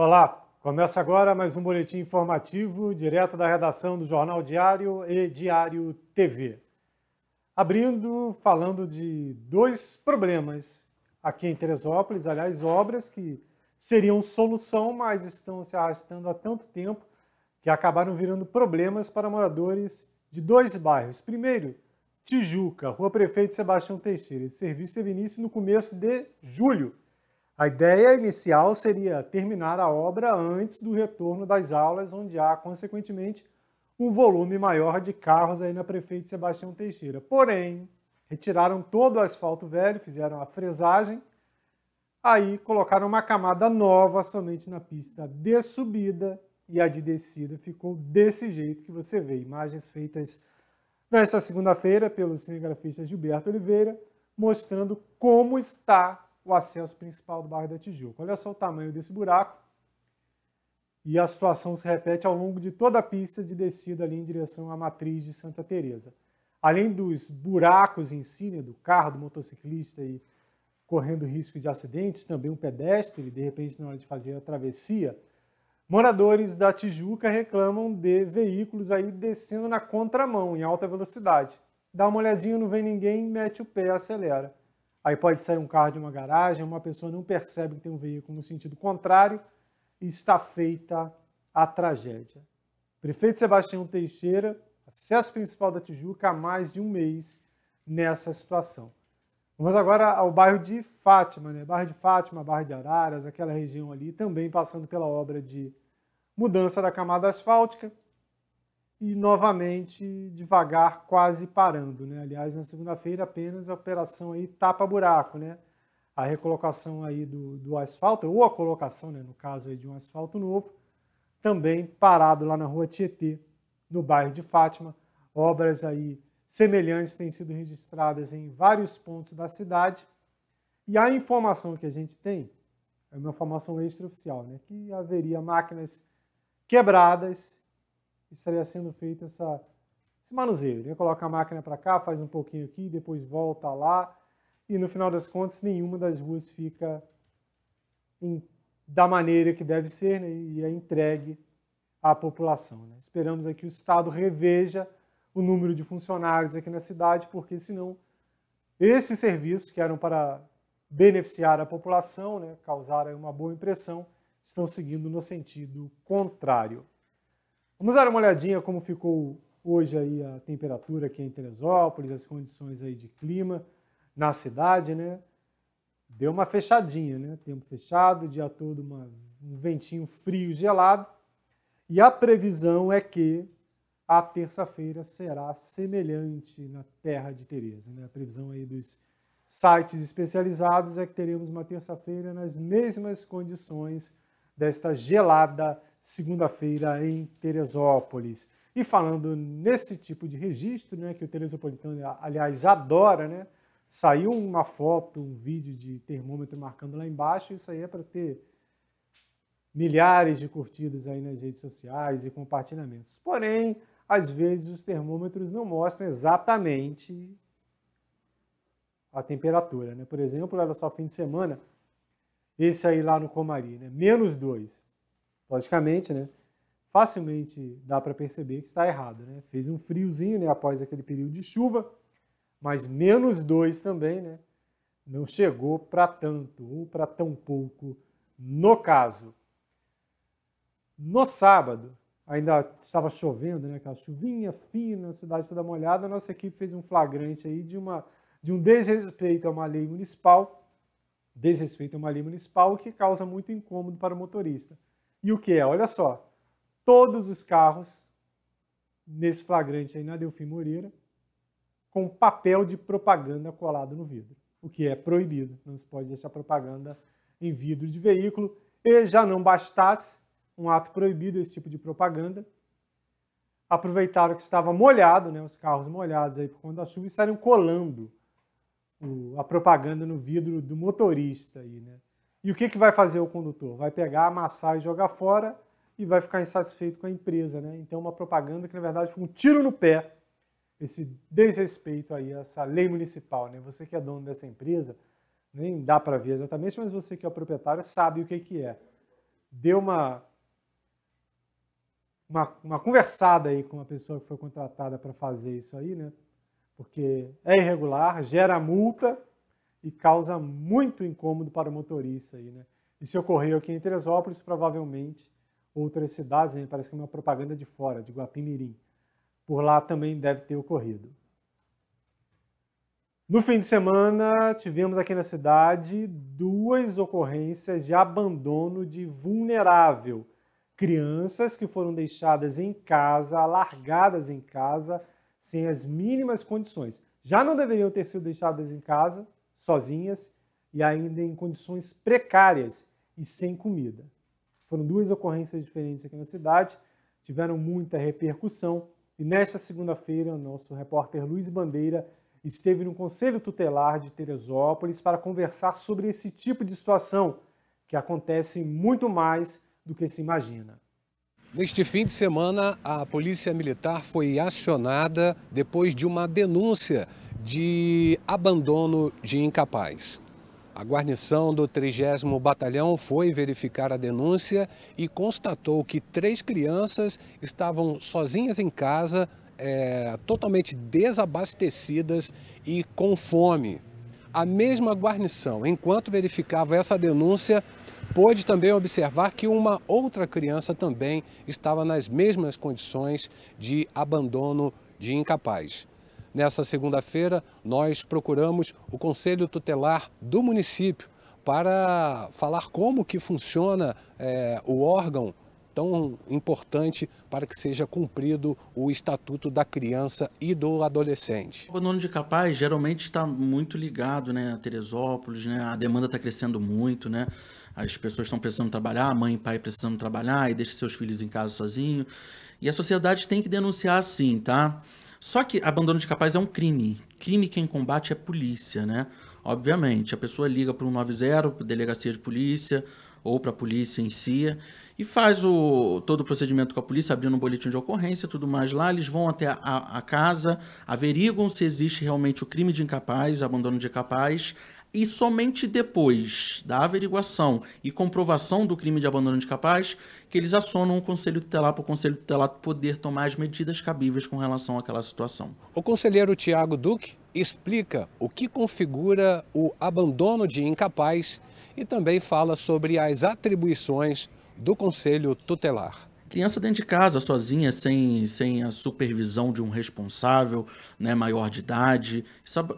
Olá, começa agora mais um boletim informativo direto da redação do Jornal Diário e Diário TV. Abrindo falando de dois problemas aqui em Teresópolis, aliás, obras que seriam solução, mas estão se arrastando há tanto tempo que acabaram virando problemas para moradores de dois bairros. Primeiro, Tijuca, Rua Prefeito Sebastião Teixeira. Esse serviço teve início no começo de julho a ideia inicial seria terminar a obra antes do retorno das aulas, onde há, consequentemente, um volume maior de carros aí na prefeito Sebastião Teixeira. Porém, retiraram todo o asfalto velho, fizeram a fresagem, aí colocaram uma camada nova somente na pista de subida e a de descida ficou desse jeito que você vê. Imagens feitas nesta segunda-feira pelo cinegrafista Gilberto Oliveira, mostrando como está o acesso principal do bairro da Tijuca. Olha só o tamanho desse buraco. E a situação se repete ao longo de toda a pista de descida ali em direção à matriz de Santa Teresa. Além dos buracos em si, né, do carro, do motociclista e correndo risco de acidentes, também um pedestre, de repente, na hora de fazer a travessia, moradores da Tijuca reclamam de veículos aí descendo na contramão, em alta velocidade. Dá uma olhadinha, não vem ninguém, mete o pé, acelera. Aí pode sair um carro de uma garagem, uma pessoa não percebe que tem um veículo no sentido contrário e está feita a tragédia. Prefeito Sebastião Teixeira, acesso principal da Tijuca há mais de um mês nessa situação. Vamos agora ao bairro de Fátima, né? Bairro de Fátima, Barra de Araras, aquela região ali, também passando pela obra de mudança da camada asfáltica, e novamente devagar, quase parando. Né? Aliás, na segunda-feira apenas a operação aí tapa-buraco, né? a recolocação aí do, do asfalto, ou a colocação, né, no caso aí de um asfalto novo, também parado lá na rua Tietê, no bairro de Fátima. Obras aí semelhantes têm sido registradas em vários pontos da cidade. E a informação que a gente tem, é uma informação extraoficial, né, que haveria máquinas quebradas estaria sendo feito essa, esse manuseio. Ele coloca a máquina para cá, faz um pouquinho aqui, depois volta lá, e no final das contas nenhuma das ruas fica em, da maneira que deve ser né, e é entregue à população. Né? Esperamos aqui é que o Estado reveja o número de funcionários aqui na cidade, porque senão esses serviços que eram para beneficiar a população, né, causar uma boa impressão, estão seguindo no sentido contrário. Vamos dar uma olhadinha como ficou hoje aí a temperatura aqui em Teresópolis, as condições aí de clima na cidade, né? Deu uma fechadinha, né? Tempo fechado, dia todo uma, um ventinho frio, gelado. E a previsão é que a terça-feira será semelhante na terra de Tereza. Né? A previsão aí dos sites especializados é que teremos uma terça-feira nas mesmas condições desta gelada segunda-feira em Teresópolis. E falando nesse tipo de registro, né, que o Teresopolitano, aliás, adora, né? Saiu uma foto, um vídeo de termômetro marcando lá embaixo, isso aí é para ter milhares de curtidas aí nas redes sociais e compartilhamentos. Porém, às vezes os termômetros não mostram exatamente a temperatura, né? Por exemplo, era só, fim de semana, esse aí lá no Comari, né? Menos 2 logicamente, né? Facilmente dá para perceber que está errado, né? Fez um friozinho, né, após aquele período de chuva, mas menos dois também, né? Não chegou para tanto ou para tão pouco no caso. No sábado, ainda estava chovendo, né? Aquela chuvinha fina, a cidade toda molhada. A nossa equipe fez um flagrante aí de, uma, de um desrespeito a uma lei municipal, desrespeito a uma lei municipal que causa muito incômodo para o motorista. E o que é? Olha só, todos os carros nesse flagrante aí na Delfim Moreira com papel de propaganda colado no vidro, o que é proibido. Não se pode deixar propaganda em vidro de veículo. E já não bastasse um ato proibido esse tipo de propaganda, aproveitaram que estava molhado, né, os carros molhados aí por conta da chuva e saíram colando o, a propaganda no vidro do motorista aí, né? E o que, que vai fazer o condutor? Vai pegar, amassar e jogar fora e vai ficar insatisfeito com a empresa. Né? Então, uma propaganda que, na verdade, foi um tiro no pé, esse desrespeito aí, essa lei municipal. Né? Você que é dono dessa empresa, nem dá para ver exatamente, mas você que é o proprietário sabe o que, que é. Deu uma, uma, uma conversada aí com a pessoa que foi contratada para fazer isso aí, né? porque é irregular, gera multa e causa muito incômodo para o motorista. Aí, né? E se ocorreu aqui em Teresópolis, provavelmente outras cidades, né? parece que é uma propaganda de fora, de Guapimirim. Por lá também deve ter ocorrido. No fim de semana, tivemos aqui na cidade duas ocorrências de abandono de vulnerável. Crianças que foram deixadas em casa, largadas em casa, sem as mínimas condições. Já não deveriam ter sido deixadas em casa, sozinhas e ainda em condições precárias e sem comida. Foram duas ocorrências diferentes aqui na cidade, tiveram muita repercussão e nesta segunda-feira o nosso repórter Luiz Bandeira esteve no Conselho Tutelar de Teresópolis para conversar sobre esse tipo de situação que acontece muito mais do que se imagina. Neste fim de semana, a Polícia Militar foi acionada depois de uma denúncia de abandono de incapaz. A guarnição do 30 Batalhão foi verificar a denúncia e constatou que três crianças estavam sozinhas em casa, é, totalmente desabastecidas e com fome. A mesma guarnição, enquanto verificava essa denúncia, pôde também observar que uma outra criança também estava nas mesmas condições de abandono de incapaz. Nessa segunda-feira, nós procuramos o Conselho Tutelar do município para falar como que funciona é, o órgão tão importante para que seja cumprido o Estatuto da Criança e do Adolescente. O abandono de capaz geralmente está muito ligado né, a Teresópolis, né, a demanda está crescendo muito, né, as pessoas estão precisando trabalhar, mãe e pai precisando trabalhar e deixa seus filhos em casa sozinho. E a sociedade tem que denunciar sim, tá? Só que abandono de capaz é um crime. Crime quem combate é polícia, né? Obviamente, a pessoa liga para o 90, para delegacia de polícia ou para a polícia em si e faz o, todo o procedimento com a polícia, abrindo um boletim de ocorrência tudo mais lá. Eles vão até a, a casa, averiguam se existe realmente o crime de incapaz, abandono de capaz, e somente depois da averiguação e comprovação do crime de abandono de capaz que eles acionam o Conselho Tutelar para o Conselho Tutelar poder tomar as medidas cabíveis com relação àquela situação. O conselheiro Tiago Duque explica o que configura o abandono de incapaz e também fala sobre as atribuições do Conselho Tutelar criança dentro de casa, sozinha, sem, sem a supervisão de um responsável, né, maior de idade.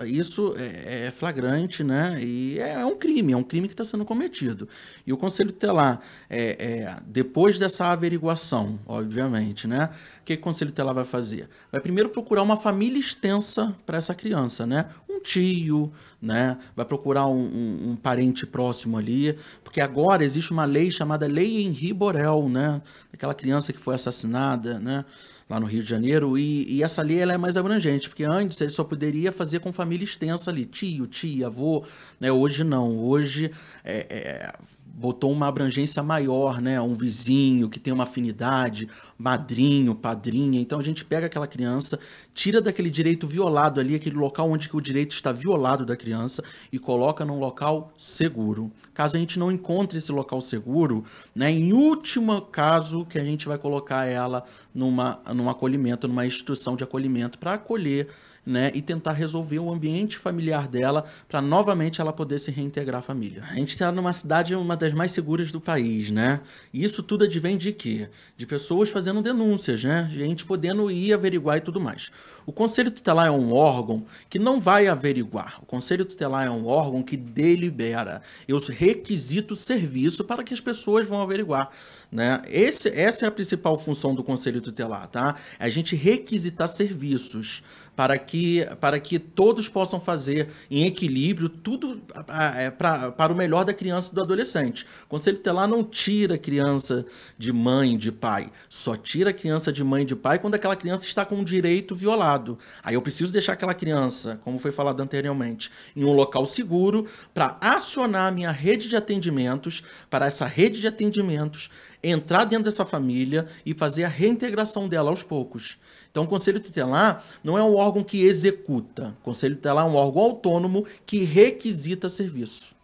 Isso é, é flagrante, né? E é, é, um crime, é um crime que está sendo cometido. E o Conselho Telar, é, é, depois dessa averiguação, obviamente, né? O que, que o Conselho Telar vai fazer? Vai primeiro procurar uma família extensa para essa criança, né? um tio, né? Vai procurar um, um, um, parente próximo ali, porque agora existe uma lei chamada Lei Henri Borel, né? Aquela criança que foi assassinada, né? Lá no Rio de Janeiro, e, e essa lei ela é mais abrangente, porque antes ele só poderia fazer com família extensa ali, tio, tia, avô, né? Hoje não, hoje é, é botou uma abrangência maior, né? Um vizinho que tem uma afinidade, madrinho, padrinha. Então a gente pega aquela criança, tira daquele direito violado ali, aquele local onde que o direito está violado da criança e coloca num local seguro. Caso a gente não encontre esse local seguro, né? Em último caso que a gente vai colocar ela numa num acolhimento, numa instituição de acolhimento para acolher né, e tentar resolver o ambiente familiar dela para novamente ela poder se reintegrar à família. A gente está numa cidade uma das mais seguras do país, né? E isso tudo advém de quê? De pessoas fazendo denúncias, né? Gente podendo ir averiguar e tudo mais. O Conselho Tutelar é um órgão que não vai averiguar. O Conselho Tutelar é um órgão que delibera. Eu requisito serviço para que as pessoas vão averiguar. Né? Esse, essa é a principal função do Conselho Tutelar, tá? É a gente requisitar serviços para que, para que todos possam fazer em equilíbrio tudo é, para o melhor da criança e do adolescente. O Conselho Telar não tira a criança de mãe, de pai. Só tira a criança de mãe, de pai quando aquela criança está com um direito violado. Aí eu preciso deixar aquela criança, como foi falado anteriormente, em um local seguro para acionar a minha rede de atendimentos, para essa rede de atendimentos entrar dentro dessa família e fazer a reintegração dela aos poucos. Então, o Conselho Tutelar não é um órgão que executa. O Conselho Tutelar é um órgão autônomo que requisita serviço.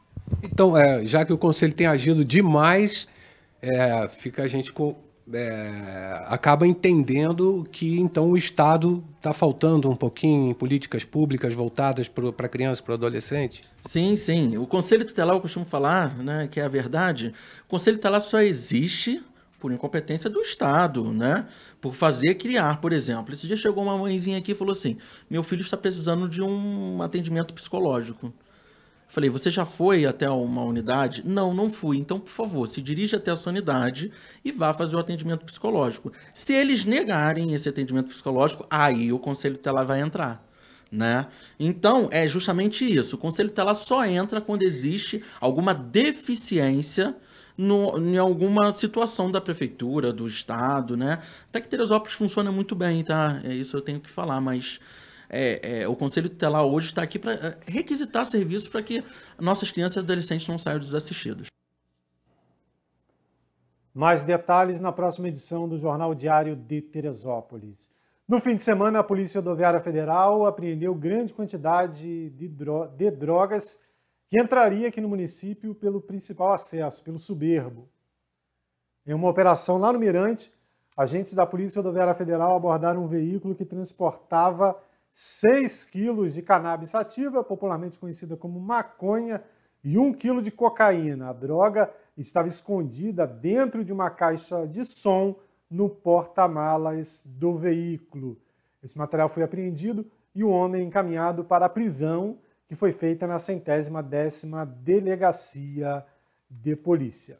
Então, é, já que o Conselho tem agido demais, é, fica a gente com, é, acaba entendendo que então o Estado está faltando um pouquinho em políticas públicas voltadas para criança, para adolescente? Sim, sim. O Conselho Tutelar, eu costumo falar, né, que é a verdade, o Conselho Tutelar só existe por incompetência do Estado, né? Por fazer criar, por exemplo. Esse dia chegou uma mãezinha aqui e falou assim: meu filho está precisando de um atendimento psicológico. Falei, você já foi até uma unidade? Não, não fui. Então, por favor, se dirige até essa unidade e vá fazer o atendimento psicológico. Se eles negarem esse atendimento psicológico, aí o conselho tutelar vai entrar. Né? Então, é justamente isso. O conselho tutelar só entra quando existe alguma deficiência no, em alguma situação da prefeitura, do estado, né? Até que Teresópolis funciona muito bem, tá? É isso eu tenho que falar, mas é, é, o Conselho Tutelar hoje está aqui para é, requisitar serviços para que nossas crianças e adolescentes não saiam desassistidos. Mais detalhes na próxima edição do Jornal Diário de Teresópolis. No fim de semana, a Polícia Rodoviária Federal apreendeu grande quantidade de, dro de drogas que entraria aqui no município pelo principal acesso, pelo Suberbo. Em uma operação lá no Mirante, agentes da Polícia Rodoviária Federal abordaram um veículo que transportava 6 quilos de cannabis sativa, popularmente conhecida como maconha, e 1 quilo de cocaína. A droga estava escondida dentro de uma caixa de som no porta-malas do veículo. Esse material foi apreendido e o homem encaminhado para a prisão que foi feita na centésima décima Delegacia de Polícia.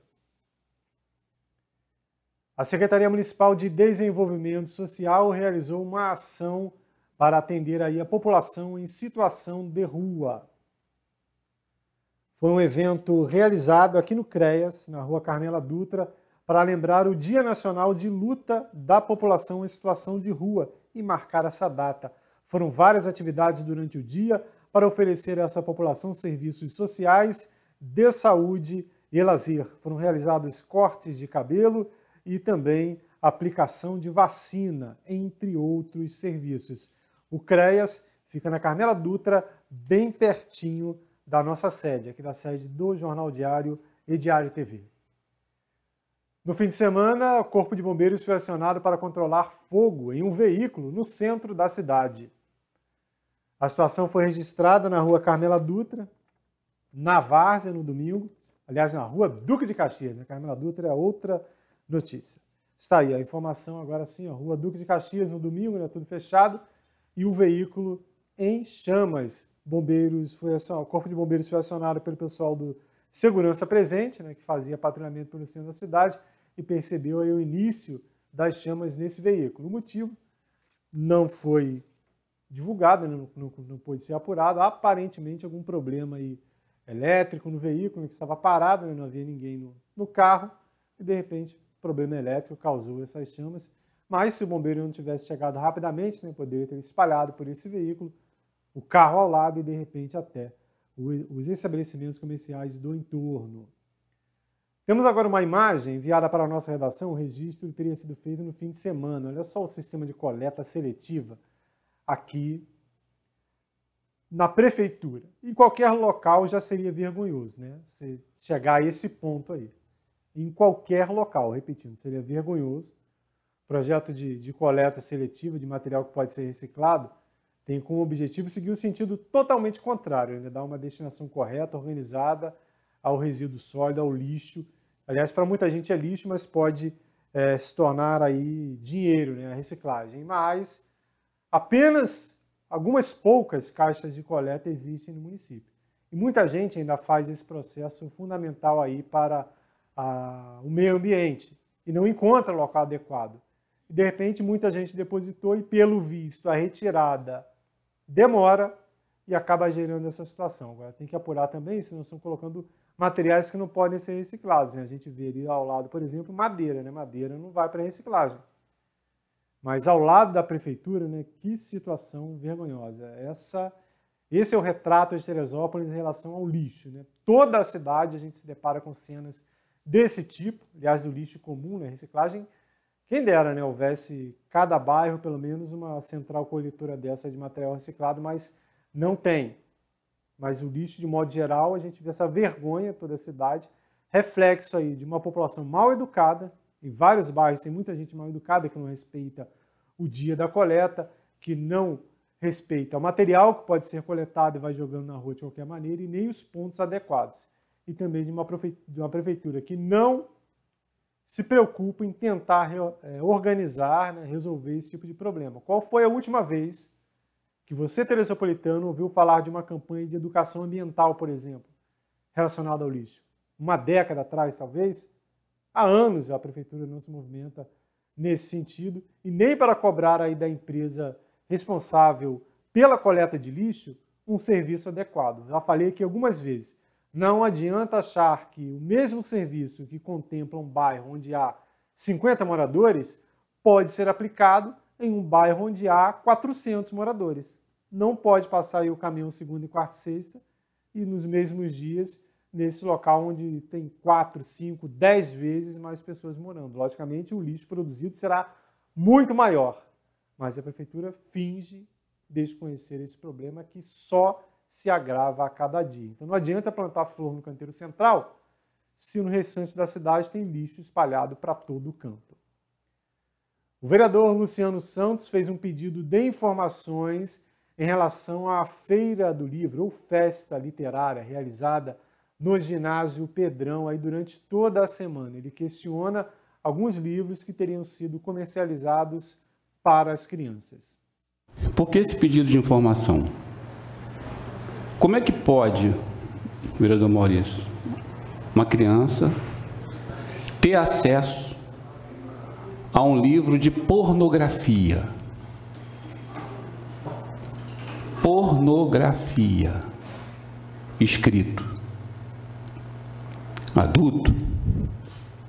A Secretaria Municipal de Desenvolvimento Social realizou uma ação para atender aí a população em situação de rua. Foi um evento realizado aqui no CREAS, na rua Carmela Dutra, para lembrar o Dia Nacional de Luta da População em Situação de Rua e marcar essa data. Foram várias atividades durante o dia, para oferecer a essa população serviços sociais, de saúde e lazer. Foram realizados cortes de cabelo e também aplicação de vacina, entre outros serviços. O CREAS fica na Carmela Dutra, bem pertinho da nossa sede, aqui da sede do Jornal Diário e Diário TV. No fim de semana, o Corpo de Bombeiros foi acionado para controlar fogo em um veículo no centro da cidade. A situação foi registrada na rua Carmela Dutra, na Várzea, no domingo. Aliás, na rua Duque de Caxias, né? Carmela Dutra é outra notícia. Está aí a informação agora sim, a rua Duque de Caxias, no domingo, né? Tudo fechado. E o veículo em chamas. Bombeiros foi acionado, o Corpo de Bombeiros foi acionado pelo pessoal do Segurança Presente, né? Que fazia patrulhamento pelo centro da cidade e percebeu aí o início das chamas nesse veículo. O motivo não foi divulgada, né? não, não, pôde ser apurado, aparentemente algum problema aí elétrico no veículo, né, que estava parado, né? não havia ninguém no, no, carro, e de repente problema elétrico causou essas chamas. Mas se o bombeiro não tivesse chegado rapidamente, né? poderia ter espalhado por esse veículo, o carro ao lado e de repente até os estabelecimentos comerciais do entorno. Temos agora uma imagem enviada para a nossa redação. O registro teria sido feito no fim de semana. Olha só o sistema de coleta seletiva aqui na prefeitura. Em qualquer local já seria vergonhoso, né? Você chegar a esse ponto aí. Em qualquer local, repetindo, seria vergonhoso. Projeto de, de coleta seletiva de material que pode ser reciclado tem como objetivo seguir o sentido totalmente contrário, né? dar uma destinação correta, organizada ao resíduo sólido, ao lixo. Aliás, para muita gente é lixo, mas pode é, se tornar aí dinheiro, né? a reciclagem. Mas Apenas algumas poucas caixas de coleta existem no município. E muita gente ainda faz esse processo fundamental aí para a, o meio ambiente e não encontra local adequado. E, de repente, muita gente depositou e, pelo visto, a retirada demora e acaba gerando essa situação. Agora, tem que apurar também, senão estão colocando materiais que não podem ser reciclados. Né? A gente vê ali ao lado, por exemplo, madeira. Né? Madeira não vai para reciclagem mas ao lado da prefeitura, né, que situação vergonhosa. Essa, esse é o retrato de Teresópolis em relação ao lixo. Né? Toda a cidade a gente se depara com cenas desse tipo, aliás, do lixo comum, né, reciclagem. Quem dera né, houvesse cada bairro, pelo menos, uma central coletora dessa de material reciclado, mas não tem. Mas o lixo, de modo geral, a gente vê essa vergonha toda a cidade, reflexo aí de uma população mal educada, em vários bairros tem muita gente mal educada que não respeita o dia da coleta, que não respeita o material que pode ser coletado e vai jogando na rua de qualquer maneira e nem os pontos adequados. E também de uma prefeitura que não se preocupa em tentar é, organizar, né, resolver esse tipo de problema. Qual foi a última vez que você, Teresopolitano, ouviu falar de uma campanha de educação ambiental, por exemplo, relacionada ao lixo? Uma década atrás, talvez? Há anos a prefeitura não se movimenta nesse sentido e nem para cobrar aí da empresa responsável pela coleta de lixo um serviço adequado. Já falei aqui algumas vezes. Não adianta achar que o mesmo serviço que contempla um bairro onde há 50 moradores pode ser aplicado em um bairro onde há 400 moradores. Não pode passar aí o caminhão segunda e quarta e sexta e nos mesmos dias nesse local onde tem 4, 5, 10 vezes mais pessoas morando. Logicamente, o lixo produzido será muito maior, mas a prefeitura finge desconhecer esse problema que só se agrava a cada dia. Então não adianta plantar flor no canteiro central se no restante da cidade tem lixo espalhado para todo o canto. O vereador Luciano Santos fez um pedido de informações em relação à Feira do Livro, ou festa literária, realizada no ginásio Pedrão aí durante toda a semana. Ele questiona alguns livros que teriam sido comercializados para as crianças. Por que esse pedido de informação? Como é que pode, vereador Maurício, uma criança ter acesso a um livro de pornografia? Pornografia escrito adulto,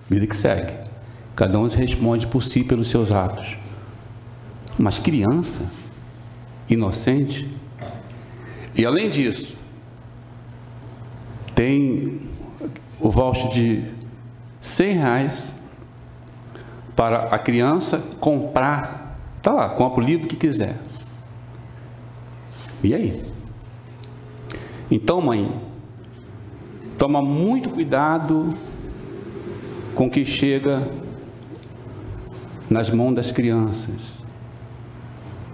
vida que segue. Cada um responde por si pelos seus atos. Mas criança, inocente. E além disso, tem o voucher de 100 reais para a criança comprar, tá lá, compra o livro que quiser. E aí? Então, mãe, Toma muito cuidado com o que chega nas mãos das crianças.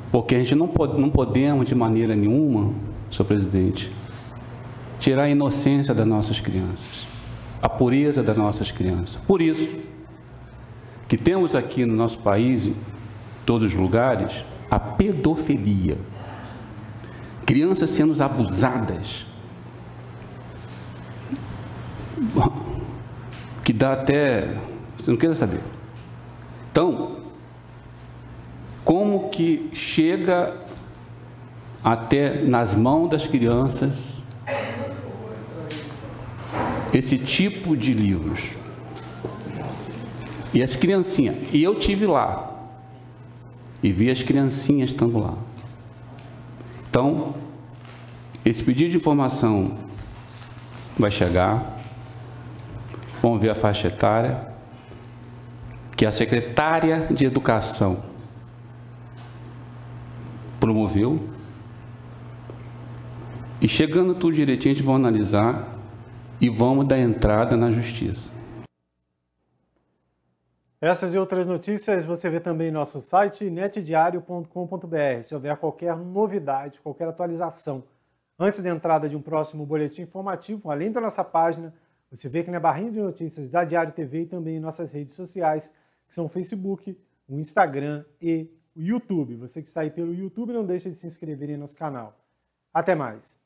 Porque a gente não, pode, não podemos, de maneira nenhuma, senhor presidente, tirar a inocência das nossas crianças, a pureza das nossas crianças. Por isso, que temos aqui no nosso país, em todos os lugares, a pedofilia. Crianças sendo abusadas que dá até. Você não queira saber. Então, como que chega até nas mãos das crianças esse tipo de livros? E as criancinhas, e eu tive lá e vi as criancinhas estando lá. Então, esse pedido de informação vai chegar Vamos ver a faixa etária. Que a secretária de Educação promoveu. E chegando tudo direitinho, a gente vai analisar e vamos dar entrada na justiça. Essas e outras notícias você vê também em nosso site netdiario.com.br. Se houver qualquer novidade, qualquer atualização antes da entrada de um próximo boletim informativo, além da nossa página, você vê que na barrinha de notícias da Diário TV e também em nossas redes sociais, que são o Facebook, o Instagram e o YouTube. Você que está aí pelo YouTube, não deixe de se inscrever em nosso canal. Até mais!